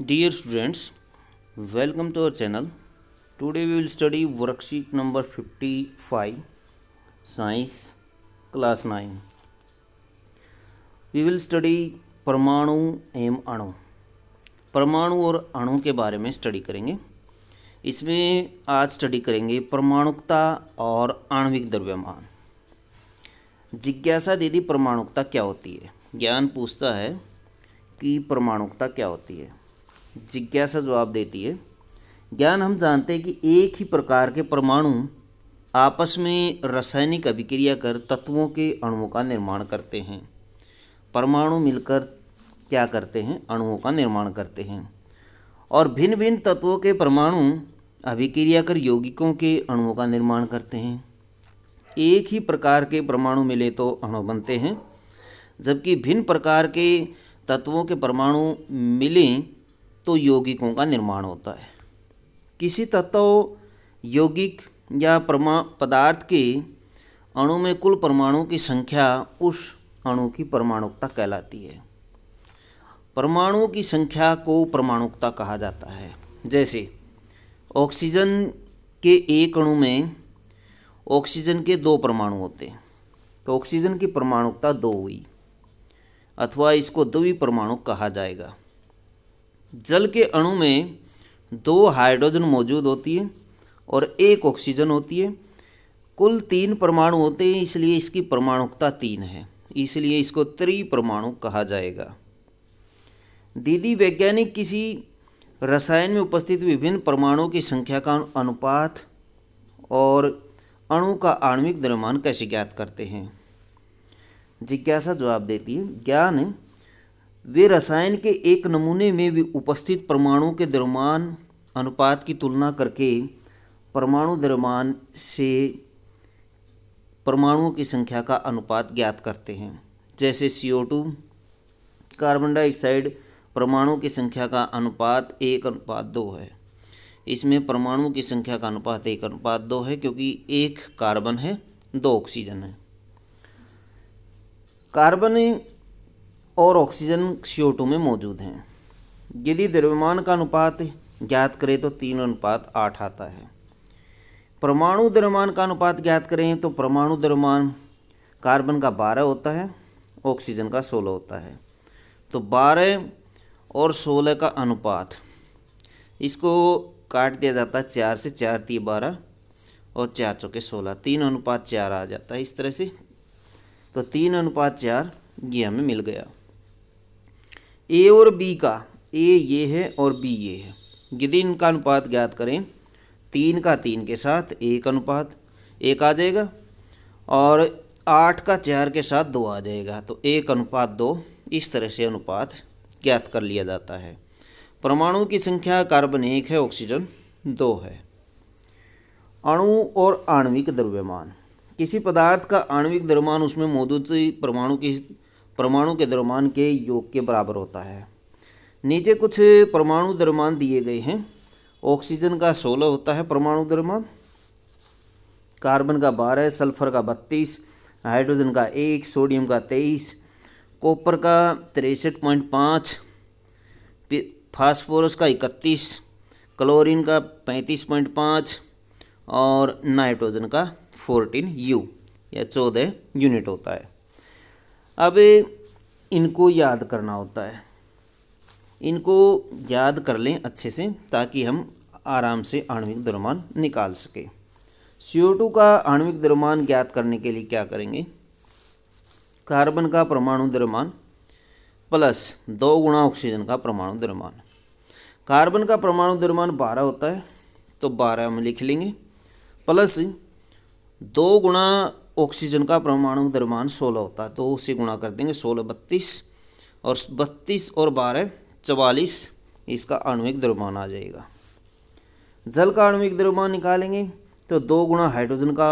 dear students welcome to to channel today we will study study number fifty five science class nine we will study परमाणु एवं अणु परमाणु और अणु के बारे में स्टडी करेंगे इसमें आज स्टडी करेंगे परमाणुकता और आणविक द्रव्यमान जिज्ञासा दीदी परमाणुकता क्या होती है ज्ञान पूछता है कि परमाणुकता क्या होती है जिज्ञासा जवाब देती है ज्ञान हम जानते हैं कि एक ही प्रकार के परमाणु आपस में रासायनिक अभिक्रिया कर तत्वों के अणुओं का निर्माण करते हैं परमाणु मिलकर क्या करते हैं अणुओं का निर्माण करते हैं और भिन्न भिन्न तत्वों के परमाणु अभिक्रिया कर यौगिकों के अणुओं का निर्माण करते हैं एक ही प्रकार के परमाणु मिले तो अणु बनते हैं जबकि भिन्न प्रकार के तत्वों के परमाणु मिलें तो यौगिकों का निर्माण होता है किसी तत्व यौगिक या परमा पदार्थ के अणु में कुल परमाणु की संख्या उस अणु की परमाणुकता कहलाती है परमाणुओं की संख्या को परमाणुकता कहा जाता है जैसे ऑक्सीजन के एक अणु में ऑक्सीजन के दो परमाणु होते हैं तो ऑक्सीजन की परमाणुकता दो हुई अथवा इसको द्वि परमाणु कहा जाएगा जल के अणु में दो हाइड्रोजन मौजूद होती है और एक ऑक्सीजन होती है कुल तीन परमाणु होते हैं इसलिए इसकी परमाणुकता तीन है इसलिए इसको त्रिपरमाणु कहा जाएगा दीदी वैज्ञानिक किसी रसायन में उपस्थित विभिन्न परमाणुओं की संख्या का अनुपात और अणु का आणविक द्रव्यमान कैसे ज्ञात करते हैं जिज्ञासा जवाब देती है ज्ञान वे रसायन के एक नमूने में भी उपस्थित परमाणु के द्रव्यमान अनुपात की तुलना करके परमाणु द्रव्यमान से परमाणुओं की संख्या का अनुपात ज्ञात करते हैं जैसे CO2 कार्बन डाइऑक्साइड परमाणु की संख्या का अनुपात एक अनुपात दो है इसमें परमाणु की संख्या का अनुपात एक अनुपात दो है क्योंकि एक कार्बन है दो ऑक्सीजन है कार्बन और ऑक्सीजन CO2 में मौजूद हैं यदि द्रव्यमान का अनुपात ज्ञात करें तो तीन अनुपात आठ आता है परमाणु द्रव्यमान का अनुपात ज्ञात करें तो परमाणु द्रव्यमान कार्बन का बारह होता है ऑक्सीजन का सोलह होता है तो बारह और सोलह का अनुपात इसको काट दिया जाता है चार से चार ती बारह और चार चौके सोलह तीन अनुपात चार आ जाता है इस तरह से तो तीन अनुपात चार ये हमें मिल गया ए और बी का ए ये है और बी ये है यदि इनका अनुपात ज्ञात करें तीन का तीन के साथ एक अनुपात एक आ जाएगा और आठ का चार के साथ दो आ जाएगा तो एक अनुपात दो इस तरह से अनुपात ज्ञात कर लिया जाता है परमाणु की संख्या कार्बन एक है ऑक्सीजन दो है अणु और आणविक द्रव्यमान किसी पदार्थ का आणविक द्रव्यमान उसमें मौजूद परमाणु की परमाणु के द्रव्यमान के योग के बराबर होता है नीचे कुछ परमाणु द्रव्यमान दिए गए हैं ऑक्सीजन का सोलह होता है परमाणु द्रव्यमान कार्बन का बारह सल्फर का बत्तीस हाइड्रोजन का एक सोडियम का तेईस कॉपर का तिरसठ पॉइंट पाँच फास्फोरस का इकतीस क्लोरीन का पैंतीस पॉइंट पाँच और नाइट्रोजन का फोर्टीन यू या चौदह यूनिट होता है अब इनको याद करना होता है इनको याद कर लें अच्छे से ताकि हम आराम से आणविक द्रव्यमान निकाल सकें CO2 का आणविक द्रव्यमान ज्ञात करने के लिए क्या करेंगे कार्बन का परमाणु द्रव्यमान प्लस दो गुणा ऑक्सीजन का परमाणु द्रव्यमान कार्बन का परमाणु द्रव्यमान बारह होता है तो बारह हम लिख लेंगे प्लस दो गुणा ऑक्सीजन का परमाणु द्रव्यमान सोलह होता है तो उसे गुणा कर देंगे सोलह बत्तीस और बत्तीस और बारह चवालीस इसका आणविक द्रव्यमान आ जाएगा जल का आणविक द्रव्यमान निकालेंगे तो दो गुणा हाइड्रोजन का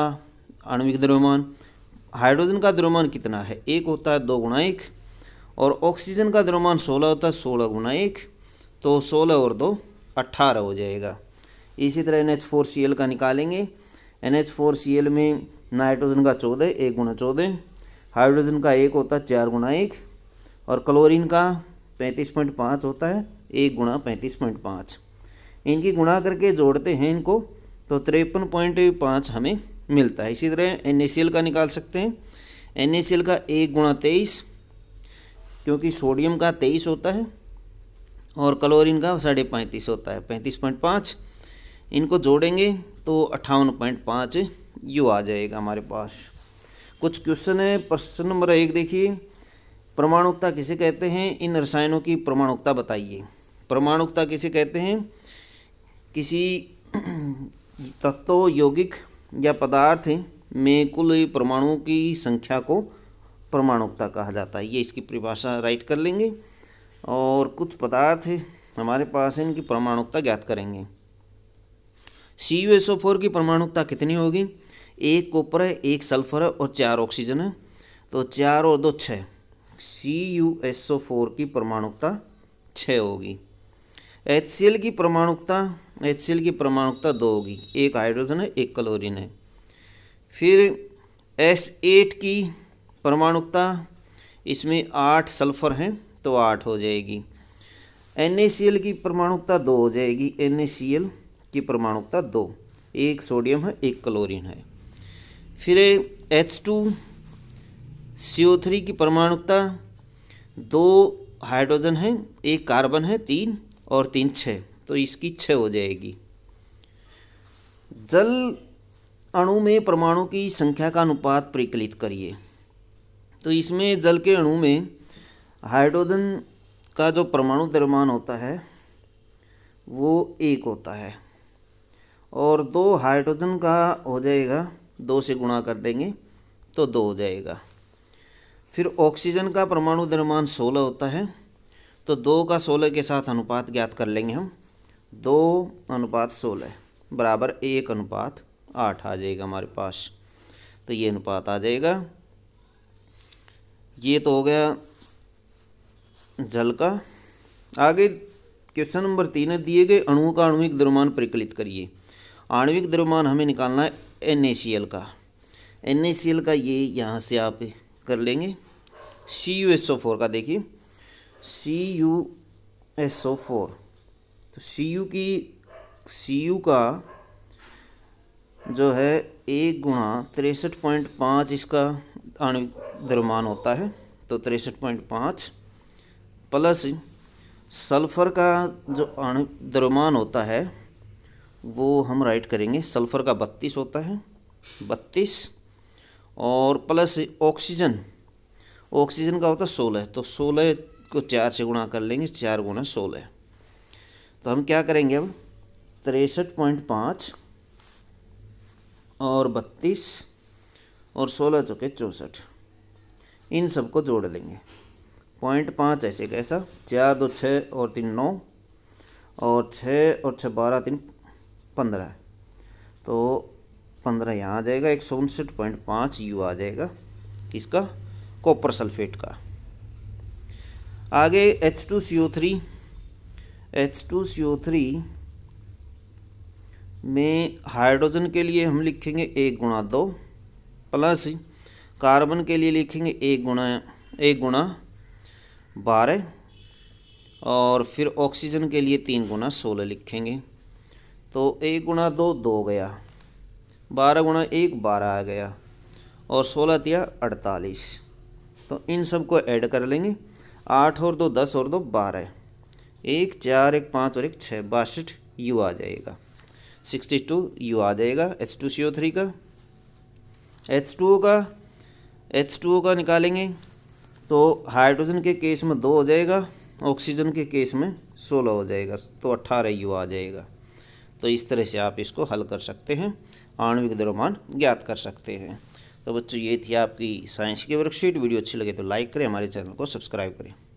आणविक द्रव्यमान हाइड्रोजन का द्रव्यमान कितना है एक होता है दो गुणा एक और ऑक्सीजन का द्रव्यमान सोलह होता है सोलह गुणा एक तो सोलह और दो अट्ठारह हो जाएगा इसी तरह N H four C L का निकालेंगे N H four C L में नाइट्रोजन का चौदह एक गुना चौदह हाइड्रोजन का एक होता है चार गुना एक और क्लोरीन का पैंतीस पॉइंट पाँच होता है एक गुणा पैंतीस पॉइंट पाँच इनकी गुणा करके जोड़ते हैं इनको तो तिरपन पॉइंट पाँच हमें मिलता है इसी तरह एन का निकाल सकते हैं एन का एक गुणा तेईस क्योंकि सोडियम का तेईस होता है और क्लोरीन का साढ़े पैंतीस होता है पैंतीस पॉइंट पाँच इनको जोड़ेंगे तो अट्ठावन पॉइंट पाँच यू आ जाएगा हमारे पास कुछ क्वेश्चन है प्रश्न नंबर एक देखिए प्रमाणुकता किसे कहते हैं इन रसायनों की प्रमाणुकता बताइए प्रमाणुकता किसे कहते हैं किसी तत्व यौगिक या पदार्थ में कुल परमाणुओं की संख्या को प्रमाणुकता कहा जाता है ये इसकी परिभाषा राइट कर लेंगे और कुछ पदार्थ हमारे पास है इनकी प्रमाणुकता ज्ञात करेंगे C U S O four की परमाणुकता कितनी होगी एक कॉपर है एक सल्फर है और चार ऑक्सीजन है तो चार और दो छः C U S O four की परमाणुकता छः होगी एच सी एल की परमाणुकता एच सी एल की परमाणुकता दो होगी एक हाइड्रोजन है एक क्लोरीन है फिर एस एट की परमाणुकता इसमें आठ सल्फर हैं तो आठ हो जाएगी एन ए सी एल की परमाणुकता दो हो जाएगी एन ए सी एल की परमाणुकता दो एक सोडियम है एक क्लोरीन है फिर H two C O three की परमाणुकता दो हाइड्रोजन है एक कार्बन है तीन और तीन छः तो इसकी छः हो जाएगी जल अणु में परमाणु की संख्या का अनुपात परिकलित करिए तो इसमें जल के अणु में हाइड्रोजन का जो परमाणु द्रव्यमान होता है वो एक होता है और दो हाइड्रोजन का हो जाएगा दो से गुणा कर देंगे तो दो हो जाएगा फिर ऑक्सीजन का परमाणु द्रव्यमान सोलह होता है तो दो का सोलह के साथ अनुपात ज्ञात कर लेंगे हम दो अनुपात सोलह बराबर एक अनुपात आठ आ जाएगा हमारे पास तो ये अनुपात आ जाएगा ये तो हो गया जल का आगे क्वेश्चन नंबर तीन है दिए गए अणुओं का आणुविक द्रव्यमान परिकलित करिए आणविक द्रव्यमान हमें निकालना है एन का एन का ये यहाँ से आप कर लेंगे C U S O four का देखिए C U S O four तो सी यू की सी यू का जो है एक गुणा तिरसठ पॉइंट पाँच इसका आणविक द्रव्यमान होता है तो तिरसठ पॉइंट पाँच प्लस सल्फर का जो आणविक द्रव्यमान होता है वो हम राइट करेंगे सल्फ़र का बत्तीस होता है बत्तीस और प्लस ऑक्सीजन ऑक्सीजन का होता है सोलह तो सोलह को चार से गुणा कर लेंगे चार गुना सोलह तो हम क्या करेंगे अब तिरसठ पॉइंट पाँच और बत्तीस और सोलह चौके चौंसठ इन सबको जोड़ देंगे पॉइंट पाँच ऐसे कैसा चार दो छः और तीन नौ और छः और छः बारह तीन पंद्रह तो पंद्रह यहाँ आ जाएगा एक सौ उनसठ पॉइंट पाँच यू आ जाएगा किसका कॉपर सल्फेट का आगे H two C O three H two C O three में हाइड्रोजन के लिए हम लिखेंगे एक गुणा दो प्लस कार्बन के लिए लिखेंगे एक गुणा एक गुणा बारह और फिर ऑक्सीजन के लिए तीन गुना सोलह लिखेंगे तो एक गुणा दो दो गया बारह गुणा एक बारह आ गया और सोलह दिया अड़तालीस तो इन सब को ऐड कर लेंगे आठ और दो दस और दो बारह एक चार एक पाँच और एक छः बासठ यू आ जाएगा सिक्सटी टू यू आ जाएगा H two C O three का एच टू का एच टू का निकालेंगे तो हाइड्रोजन के केस में दो हो जाएगा ऑक्सीजन के केस में सोलह हो जाएगा तो अट्ठारह यू आ जाएगा तो इस तरह से आप इसको हल कर सकते हैं आणविक द्रव्यमान ज्ञात कर सकते हैं तो बच्चों ये थी आपकी साइंस की वर्कशीट वीडियो अच्छी लगे तो लाइक करें हमारे चैनल को सब्सक्राइब करें